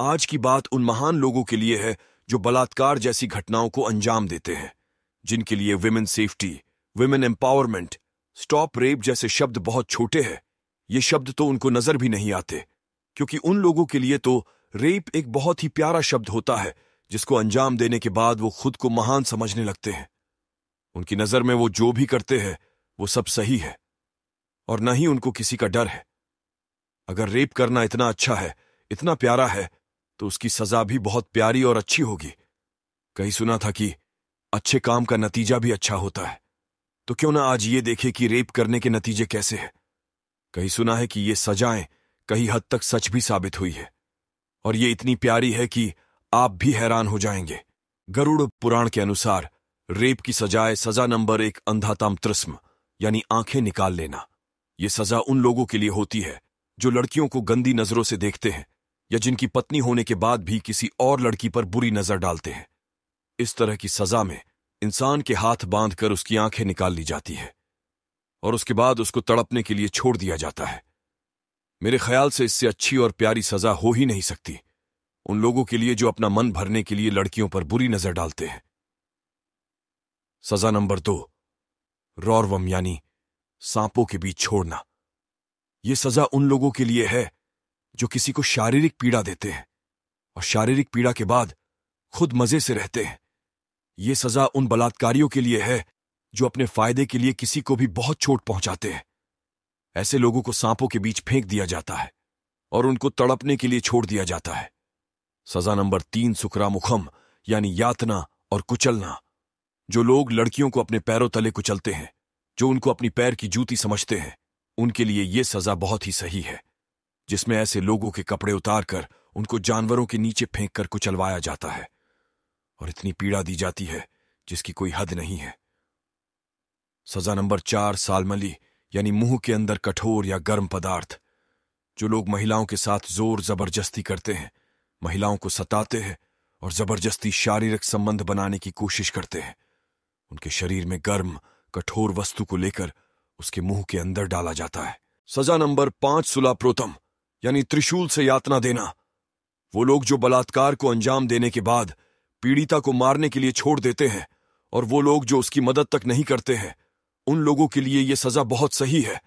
आज की बात उन महान लोगों के लिए है जो बलात्कार जैसी घटनाओं को अंजाम देते हैं जिनके लिए women safety women empowerment stop rape जैसे शब्द बहुत छोटे हैं ये शब्द तो उनको नजर भी नहीं आते क्योंकि उन लोगों के लिए तो रेप एक बहुत ही प्यारा शब्द होता है जिसको अंजाम देने के बाद वो खुद को महान समझने लगते हैं उनकी नजर में वो जो भी करते हैं वो सब सही है और न ही उनको किसी का डर है अगर रेप करना इतना अच्छा है इतना प्यारा है तो उसकी सजा भी बहुत प्यारी और अच्छी होगी कहीं सुना था कि अच्छे काम का नतीजा भी अच्छा होता है तो क्यों ना आज ये देखे कि रेप करने के नतीजे कैसे हैं कहीं सुना है कि ये सजाएं कहीं हद तक सच भी साबित हुई है और ये इतनी प्यारी है कि आप भी हैरान हो जाएंगे गरुड़ पुराण के अनुसार रेप की सजाए सजा नंबर एक अंधाताम त्रस्म यानी आंखें निकाल लेना ये सजा उन लोगों के लिए होती है जो लड़कियों को गंदी नजरों से देखते हैं या जिनकी पत्नी होने के बाद भी किसी और लड़की पर बुरी नजर डालते हैं इस तरह की सजा में इंसान के हाथ बांधकर उसकी आंखें निकाल ली जाती है और उसके बाद उसको तड़पने के लिए छोड़ दिया जाता है मेरे ख्याल से इससे अच्छी और प्यारी सजा हो ही नहीं सकती उन लोगों के लिए जो अपना मन भरने के लिए लड़कियों पर बुरी नजर डालते हैं सजा नंबर दो रौरवम यानी सांपों के बीच छोड़ना यह सजा उन लोगों के लिए है जो किसी को शारीरिक पीड़ा देते हैं और शारीरिक पीड़ा के बाद खुद मजे से रहते हैं ये सजा उन बलात्कारियों के लिए है जो अपने फायदे के लिए किसी को भी बहुत चोट पहुंचाते हैं ऐसे लोगों को सांपों के बीच फेंक दिया जाता है और उनको तड़पने के लिए छोड़ दिया जाता है सजा नंबर तीन मुखम यानी यातना और कुचलना जो लोग लड़कियों को अपने पैरों तले कुचलते हैं जो उनको अपनी पैर की जूती समझते हैं उनके लिए यह सजा बहुत ही सही है जिसमें ऐसे लोगों के कपड़े उतारकर उनको जानवरों के नीचे फेंक कर कुचलवाया जाता है और इतनी पीड़ा दी जाती है जिसकी कोई हद नहीं है सजा नंबर चार सालमली यानी मुंह के अंदर कठोर या गर्म पदार्थ जो लोग महिलाओं के साथ जोर जबरदस्ती करते हैं महिलाओं को सताते हैं और जबरदस्ती शारीरिक संबंध बनाने की कोशिश करते हैं उनके शरीर में गर्म कठोर वस्तु को लेकर उसके मुंह के अंदर डाला जाता है सजा नंबर पांच सुला प्रोतम यानी त्रिशूल से यातना देना वो लोग जो बलात्कार को अंजाम देने के बाद पीड़िता को मारने के लिए छोड़ देते हैं और वो लोग जो उसकी मदद तक नहीं करते हैं उन लोगों के लिए यह सजा बहुत सही है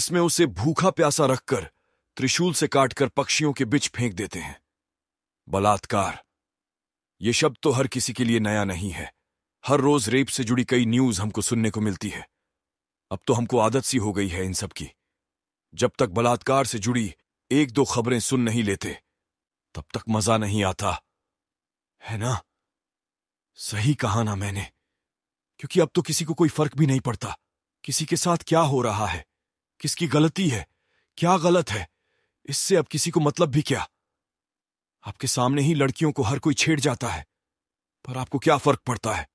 इसमें उसे भूखा प्यासा रखकर त्रिशूल से काटकर पक्षियों के बिच फेंक देते हैं बलात्कार ये शब्द तो हर किसी के लिए नया नहीं है हर रोज रेप से जुड़ी कई न्यूज हमको सुनने को मिलती है अब तो हमको आदत सी हो गई है इन सब की जब तक बलात्कार से जुड़ी एक दो खबरें सुन नहीं लेते तब तक मजा नहीं आता है ना सही कहा ना मैंने क्योंकि अब तो किसी को कोई फर्क भी नहीं पड़ता किसी के साथ क्या हो रहा है किसकी गलती है क्या गलत है इससे अब किसी को मतलब भी क्या आपके सामने ही लड़कियों को हर कोई छेड़ जाता है पर आपको क्या फर्क पड़ता है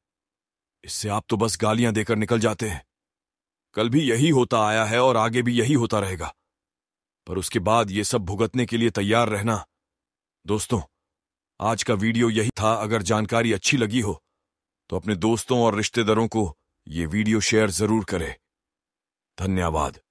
इससे आप तो बस गालियां देकर निकल जाते हैं कल भी यही होता आया है और आगे भी यही होता रहेगा पर उसके बाद ये सब भुगतने के लिए तैयार रहना दोस्तों आज का वीडियो यही था अगर जानकारी अच्छी लगी हो तो अपने दोस्तों और रिश्तेदारों को ये वीडियो शेयर जरूर करें धन्यवाद